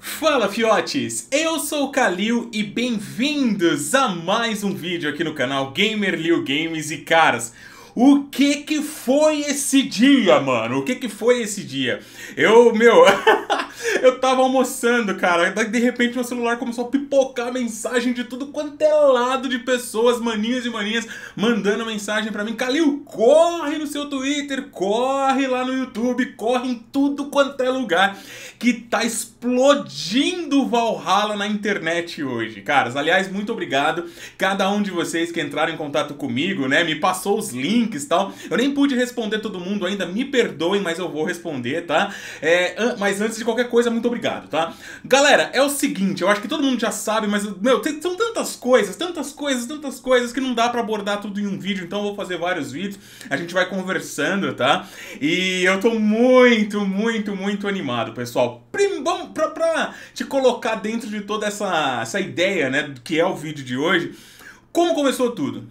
Fala fiotes, eu sou o Kalil e bem-vindos a mais um vídeo aqui no canal Gamer Liu Games e caras, o que que foi esse dia, mano? O que que foi esse dia? Eu, meu, eu tava almoçando, cara, de repente meu celular começou a pipocar mensagem de tudo quanto é lado de pessoas, maninhas e maninhas, mandando mensagem para mim, Calil, corre no seu Twitter, corre lá no YouTube, corre em tudo quanto é lugar que tá explodindo explodindo Valhalla na internet hoje. Caras, aliás, muito obrigado cada um de vocês que entraram em contato comigo, né? Me passou os links e tal. Eu nem pude responder todo mundo ainda, me perdoem, mas eu vou responder, tá? É, mas antes de qualquer coisa, muito obrigado, tá? Galera, é o seguinte, eu acho que todo mundo já sabe, mas, meu, são tantas coisas, tantas coisas, tantas coisas que não dá para abordar tudo em um vídeo, então eu vou fazer vários vídeos, a gente vai conversando, tá? E eu tô muito, muito, muito animado, pessoal vamos pra, pra te colocar dentro de toda essa, essa ideia, né, que é o vídeo de hoje. Como começou tudo?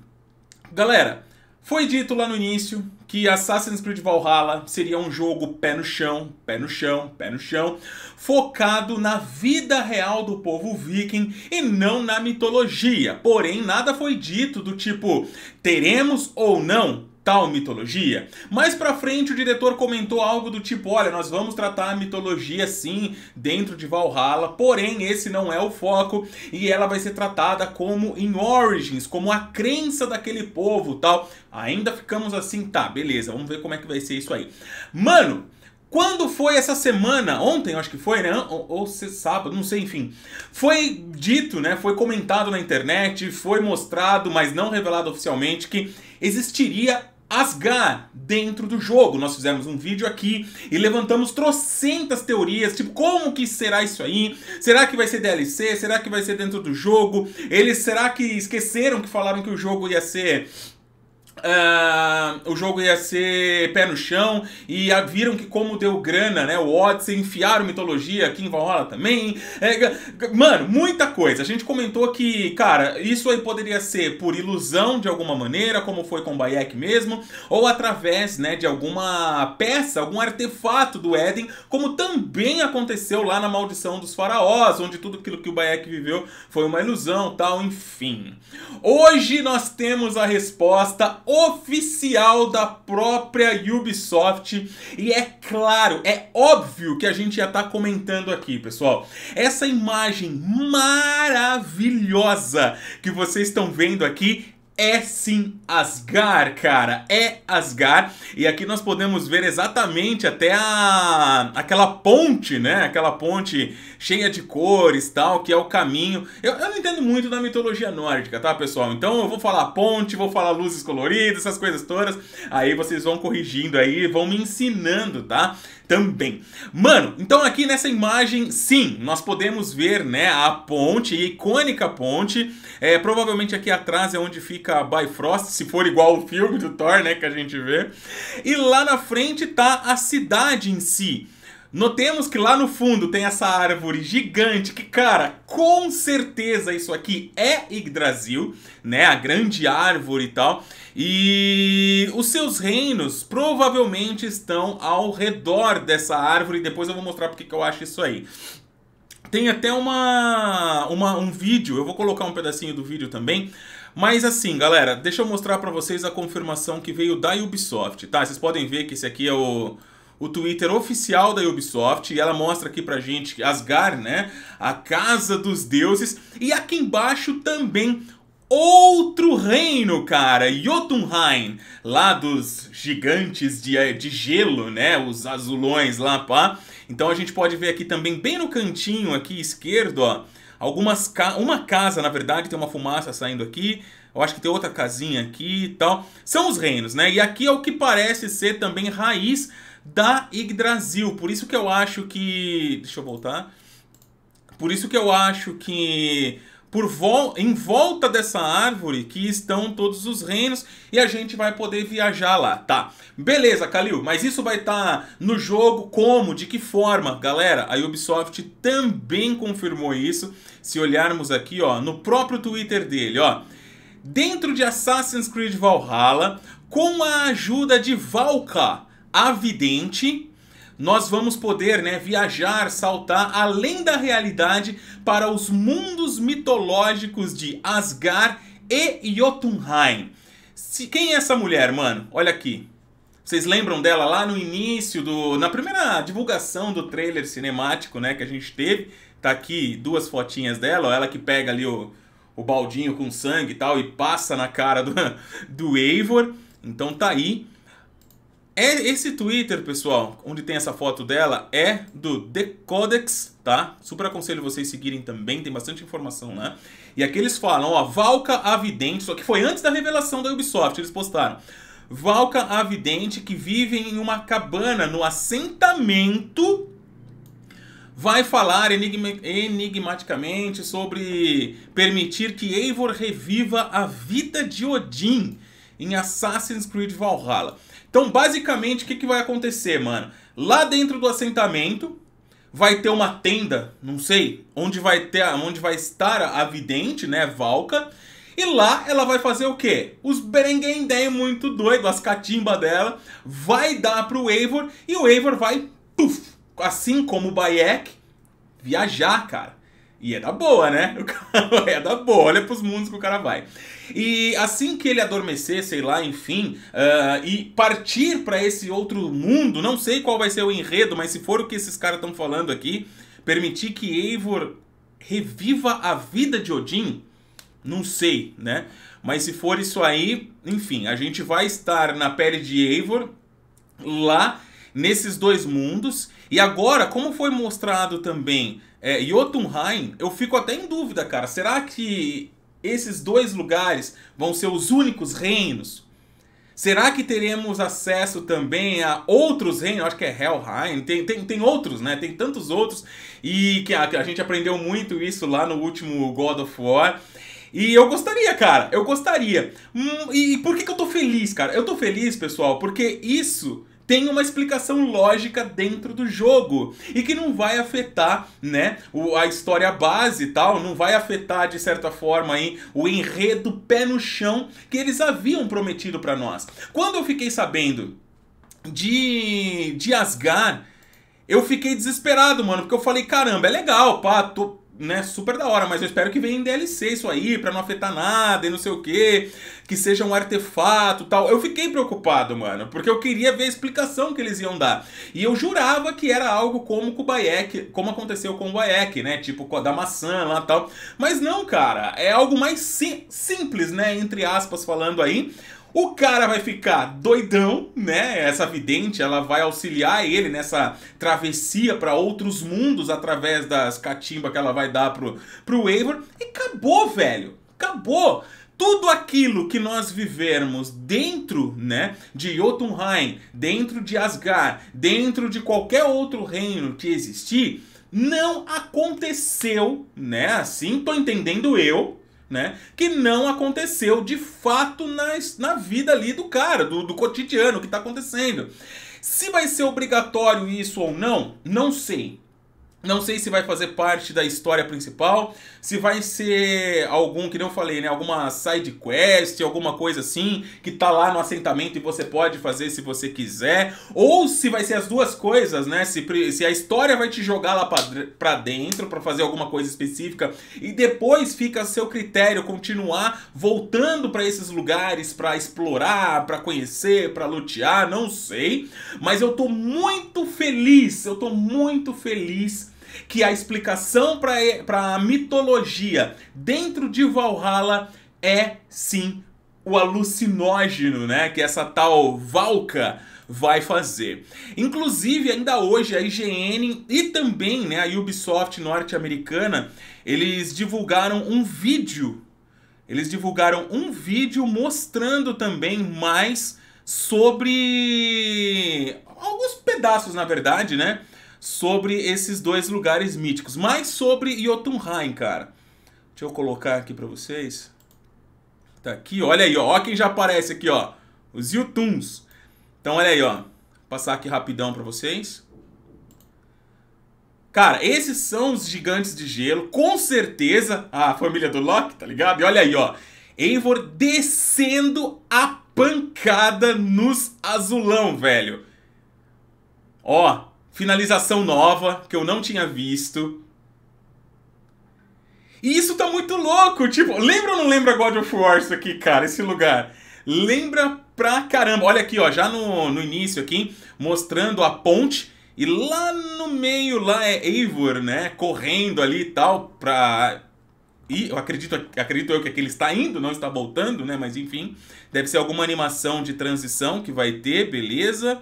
Galera, foi dito lá no início que Assassin's Creed Valhalla seria um jogo pé no chão, pé no chão, pé no chão, focado na vida real do povo viking e não na mitologia. Porém, nada foi dito do tipo teremos ou não tal mitologia? Mais para frente o diretor comentou algo do tipo: "Olha, nós vamos tratar a mitologia sim dentro de Valhalla, porém esse não é o foco e ela vai ser tratada como em Origins, como a crença daquele povo, tal". Ainda ficamos assim, tá, beleza, vamos ver como é que vai ser isso aí. Mano, quando foi essa semana? Ontem, acho que foi, né? Ou, ou sábado, não sei, enfim. Foi dito, né? Foi comentado na internet, foi mostrado, mas não revelado oficialmente, que existiria asgar dentro do jogo. Nós fizemos um vídeo aqui e levantamos trocentas teorias, tipo, como que será isso aí? Será que vai ser DLC? Será que vai ser dentro do jogo? Eles será que esqueceram que falaram que o jogo ia ser Uh, o jogo ia ser pé no chão e viram que como deu grana, né? O Odyssey enfiaram mitologia aqui em Valhalla também. É, mano, muita coisa. A gente comentou que, cara, isso aí poderia ser por ilusão de alguma maneira, como foi com o Bayek mesmo, ou através, né, de alguma peça, algum artefato do Éden, como também aconteceu lá na Maldição dos Faraós, onde tudo aquilo que o Bayek viveu foi uma ilusão, tal, enfim. Hoje nós temos a resposta oficial da própria Ubisoft. E é claro, é óbvio que a gente já está comentando aqui, pessoal. Essa imagem maravilhosa que vocês estão vendo aqui é sim Asgar, cara, é Asgar. E aqui nós podemos ver exatamente até a aquela ponte, né? Aquela ponte cheia de cores, tal, que é o caminho. Eu, eu não entendo muito da mitologia nórdica, tá, pessoal? Então eu vou falar ponte, vou falar luzes coloridas, essas coisas todas. Aí vocês vão corrigindo aí, vão me ensinando, tá? Também. Mano, então aqui nessa imagem, sim, nós podemos ver, né, a ponte, icônica ponte. É, provavelmente aqui atrás é onde fica fica a Bifrost, se for igual o filme do Thor, né, que a gente vê. E lá na frente tá a cidade em si. Notemos que lá no fundo tem essa árvore gigante que, cara, com certeza isso aqui é Yggdrasil, né? A grande árvore e tal. E os seus reinos provavelmente estão ao redor dessa árvore. Depois eu vou mostrar porque que eu acho isso aí. Tem até uma, uma, um vídeo, eu vou colocar um pedacinho do vídeo também, mas assim, galera, deixa eu mostrar para vocês a confirmação que veio da Ubisoft, tá? Vocês podem ver que esse aqui é o o Twitter oficial da Ubisoft e ela mostra aqui pra gente Asgard, né? A casa dos deuses e aqui embaixo também outro reino, cara, Jotunheim, lá dos gigantes de, de gelo, né? Os azulões lá, pá. Então a gente pode ver aqui também bem no cantinho aqui esquerdo, ó, algumas ca uma casa, na verdade, tem uma fumaça saindo aqui eu acho que tem outra casinha aqui e tal. São os reinos, né? E aqui é o que parece ser também raiz da Yggdrasil. Por isso que eu acho que... Deixa eu voltar. Por isso que eu acho que... Por vol... em volta dessa árvore que estão todos os reinos e a gente vai poder viajar lá, tá? Beleza, Kalil, mas isso vai estar tá no jogo como, de que forma? Galera, a Ubisoft também confirmou isso. Se olharmos aqui, ó, no próprio Twitter dele, ó, dentro de Assassin's Creed Valhalla, com a ajuda de Valka, a vidente, nós vamos poder né, viajar, saltar além da realidade para os mundos mitológicos de Asgard e Jotunheim. Se, quem é essa mulher, mano? Olha aqui. Vocês lembram dela lá no início do. Na primeira divulgação do trailer cinemático, né? Que a gente teve. Tá aqui duas fotinhas dela, ó, ela que pega ali o, o baldinho com sangue e tal e passa na cara do, do Eivor. Então tá aí. É esse Twitter, pessoal, onde tem essa foto dela, é do The Codex, tá? Super aconselho vocês seguirem também, tem bastante informação lá. Né? E aqui eles falam, ó, Valka Avidente, só que foi antes da revelação da Ubisoft, eles postaram. Valka Avidente, que vivem em uma cabana no assentamento vai falar enigmaticamente sobre permitir que Eivor reviva a vida de Odin em Assassin's Creed Valhalla. Então, basicamente, o que, que vai acontecer, mano? Lá dentro do assentamento, vai ter uma tenda, não sei, onde vai ter, onde vai estar a vidente, né, Valka. E lá ela vai fazer o quê? Os Berengendem muito doido, as catimba dela, vai dar pro Eivor e o Eivor vai puf, assim como o Bayek, viajar, cara. E é da boa, né? O cara é da boa, olha pros mundos que o cara vai. E assim que ele adormecer, sei lá, enfim, uh, e partir para esse outro mundo, não sei qual vai ser o enredo, mas se for o que esses caras estão falando aqui, permitir que Eivor reviva a vida de Odin, não sei, né? Mas se for isso aí, enfim, a gente vai estar na pele de Eivor lá nesses dois mundos. E agora, como foi mostrado também é, Jotunheim, eu fico até em dúvida, cara. Será que esses dois lugares vão ser os únicos reinos? Será que teremos acesso também a outros reinos? Acho que é Helheim, tem, tem, tem outros, né? Tem tantos outros. E que a, a gente aprendeu muito isso lá no último God of War. E eu gostaria, cara, eu gostaria. Hum, e por que, que eu tô feliz, cara? Eu tô feliz, pessoal, porque isso tem uma explicação lógica dentro do jogo e que não vai afetar, né, a história base e tal, não vai afetar de certa forma aí o enredo pé no chão que eles haviam prometido para nós. Quando eu fiquei sabendo de de Asgard, eu fiquei desesperado, mano, porque eu falei, caramba, é legal, pá, tô né, super da hora, mas eu espero que venha em DLC isso aí, para não afetar nada e não sei o que, que seja um artefato tal. Eu fiquei preocupado, mano, porque eu queria ver a explicação que eles iam dar. E eu jurava que era algo como Kubayek, como aconteceu com o Bayek, né, tipo com a da maçã lá tal. Mas não, cara, é algo mais sim, simples, né, entre aspas falando aí, o cara vai ficar doidão, né? Essa vidente, ela vai auxiliar ele nessa travessia para outros mundos através das catimba que ela vai dar pro, pro Eivor. E acabou, velho. Acabou tudo aquilo que nós vivermos dentro né, de Jotunheim, dentro de Asgard, dentro de qualquer outro reino que existir, não aconteceu, né? Assim tô entendendo eu, né? Que não aconteceu de fato na, na vida ali do cara, do, do cotidiano, que está acontecendo. Se vai ser obrigatório isso ou não, não sei. Não sei se vai fazer parte da história principal, se vai ser algum, que eu falei, né? Alguma side quest, alguma coisa assim, que tá lá no assentamento e você pode fazer se você quiser. Ou se vai ser as duas coisas, né? Se, se a história vai te jogar lá para dentro para fazer alguma coisa específica e depois fica a seu critério continuar voltando para esses lugares para explorar, para conhecer, para lutear, não sei. Mas eu tô muito feliz, eu tô muito feliz que a explicação para a mitologia dentro de Valhalla é sim o alucinógeno, né? Que essa tal Valka vai fazer. Inclusive, ainda hoje, a IGN e também né, a Ubisoft norte-americana, eles divulgaram um vídeo. Eles divulgaram um vídeo mostrando também mais sobre alguns pedaços, na verdade, né? sobre esses dois lugares míticos, mais sobre Jotunheim, cara. Deixa eu colocar aqui para vocês. Tá aqui, olha aí, ó. ó quem já aparece aqui, ó. Os Jotuns. Então, olha aí, ó. Vou passar aqui rapidão para vocês. Cara, esses são os gigantes de gelo, com certeza a família do Loki, tá ligado? E olha aí, ó. Eivor descendo a pancada nos azulão, velho. Ó, finalização nova que eu não tinha visto. E isso tá muito louco, tipo, lembra ou não lembra God of War isso aqui, cara, esse lugar? Lembra pra caramba. Olha aqui, ó, já no, no início aqui, mostrando a ponte e lá no meio lá é Eivor, né, correndo ali e tal pra e eu acredito, acredito eu que aquele ele está indo, não está voltando, né? Mas enfim, deve ser alguma animação de transição que vai ter, beleza?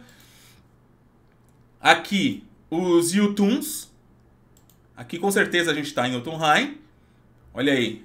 Aqui, os Yutuns. Aqui, com certeza, a gente tá em Yutunheim Olha aí.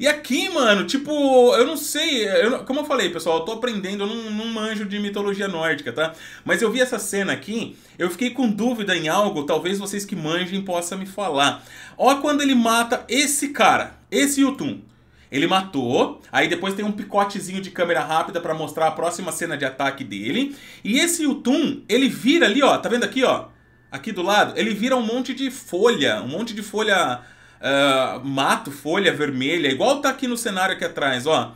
E aqui, mano, tipo, eu não sei, eu como eu falei, pessoal, eu tô aprendendo, eu não, não manjo de mitologia nórdica, tá? Mas eu vi essa cena aqui, eu fiquei com dúvida em algo, talvez vocês que manjem possam me falar. Ó quando ele mata esse cara, esse Yutun. Ele matou, aí depois tem um picotezinho de câmera rápida para mostrar a próxima cena de ataque dele. E esse Yutun, ele vira ali, ó, tá vendo aqui, ó? Aqui do lado, ele vira um monte de folha, um monte de folha uh, mato, folha vermelha, igual tá aqui no cenário aqui atrás, ó.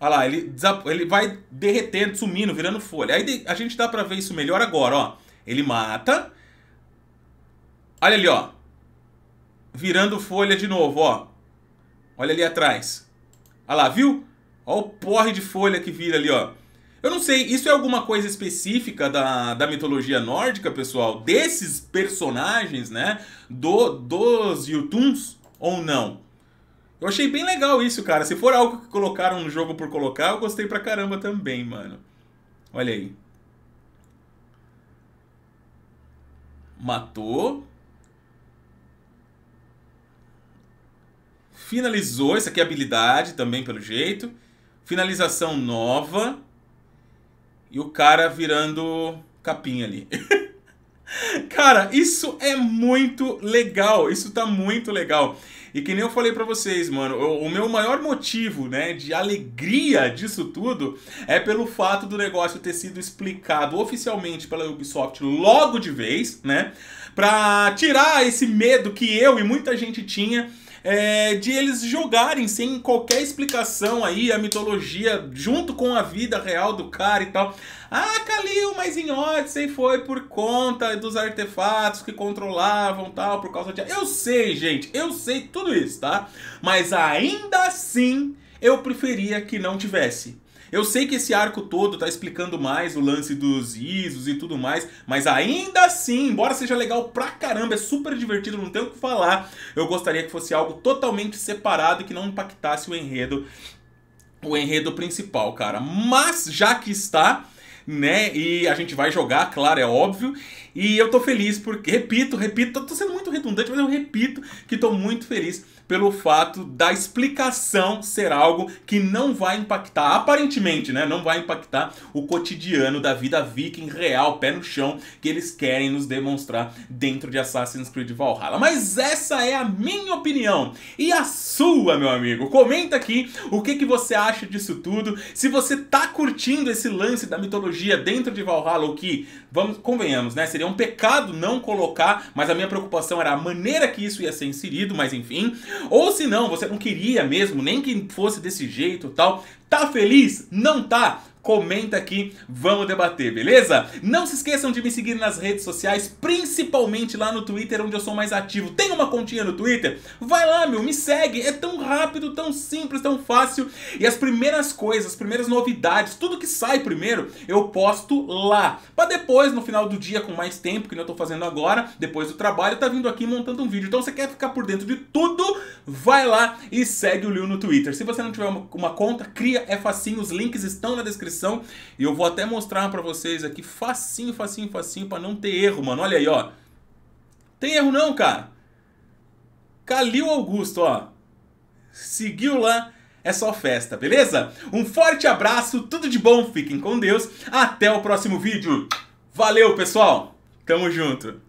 Olha lá, ele, ele vai derretendo, sumindo, virando folha. Aí a gente dá pra ver isso melhor agora, ó. Ele mata. Olha ali, ó. Virando folha de novo, ó. Olha ali atrás. Olha lá, viu? Olha o porre de folha que vira ali, ó. Eu não sei, isso é alguma coisa específica da, da mitologia nórdica, pessoal? Desses personagens, né? Do, dos Yutuns ou não? Eu achei bem legal isso, cara. Se for algo que colocaram no jogo por colocar, eu gostei pra caramba também, mano. Olha aí. Matou. Finalizou, isso aqui é habilidade também, pelo jeito. Finalização nova. E o cara virando capim ali. cara, isso é muito legal. Isso tá muito legal. E que nem eu falei para vocês, mano, o, meu maior motivo, né, de alegria disso tudo é pelo fato do negócio ter sido explicado oficialmente pela Ubisoft logo de vez, né, para tirar esse medo que eu e muita gente tinha é, de eles jogarem sem qualquer explicação aí a mitologia junto com a vida real do cara e tal. Ah, Kalil, mas em Odyssey foi por conta dos artefatos que controlavam tal, por causa de. Eu sei, gente, eu sei tudo isso, tá? Mas ainda assim eu preferia que não tivesse. Eu sei que esse arco todo tá explicando mais o lance dos ISOs e tudo mais, mas ainda assim, embora seja legal pra caramba, é super divertido, não tem o que falar, eu gostaria que fosse algo totalmente separado e que não impactasse o enredo, o enredo principal, cara. Mas já que está, né? E a gente vai jogar, claro, é óbvio. E eu tô feliz porque, repito, repito, tô sendo muito redundante, mas eu repito que tô muito feliz pelo fato da explicação ser algo que não vai impactar, aparentemente, né? Não vai impactar o cotidiano da vida viking real, pé no chão, que eles querem nos demonstrar dentro de Assassin's Creed Valhalla. Mas essa é a minha opinião. E a sua, meu amigo? Comenta aqui o que, que você acha disso tudo. Se você tá curtindo esse lance da mitologia dentro de Valhalla, o que, vamos, convenhamos, né? Seria um pecado não colocar, mas a minha preocupação era a maneira que isso ia ser inserido, mas enfim. Ou se não, você não queria mesmo, nem que fosse desse jeito tal. Tá feliz? Não tá? comenta aqui, vamos debater, beleza? Não se esqueçam de me seguir nas redes sociais, principalmente lá no Twitter, onde eu sou mais ativo. Tem uma continha no Twitter? Vai lá, meu, me segue. É tão rápido, tão simples, tão fácil. E as primeiras coisas, as primeiras novidades, tudo que sai primeiro, eu posto lá. Pra depois, no final do dia, com mais tempo, que não eu tô fazendo agora, depois do trabalho, tá vindo aqui montando um vídeo. Então você quer ficar por dentro de tudo? Vai lá e segue o Liu no Twitter. Se você não tiver uma, uma conta, cria, é facinho, os links estão na descrição descrição e eu vou até mostrar para vocês aqui facinho, facinho, facinho para não ter erro, mano. Olha aí, ó. Tem erro não, cara. Calil Augusto, ó. Seguiu lá é só festa, beleza? Um forte abraço, tudo de bom, fiquem com Deus. Até o próximo vídeo. Valeu, pessoal. Tamo junto.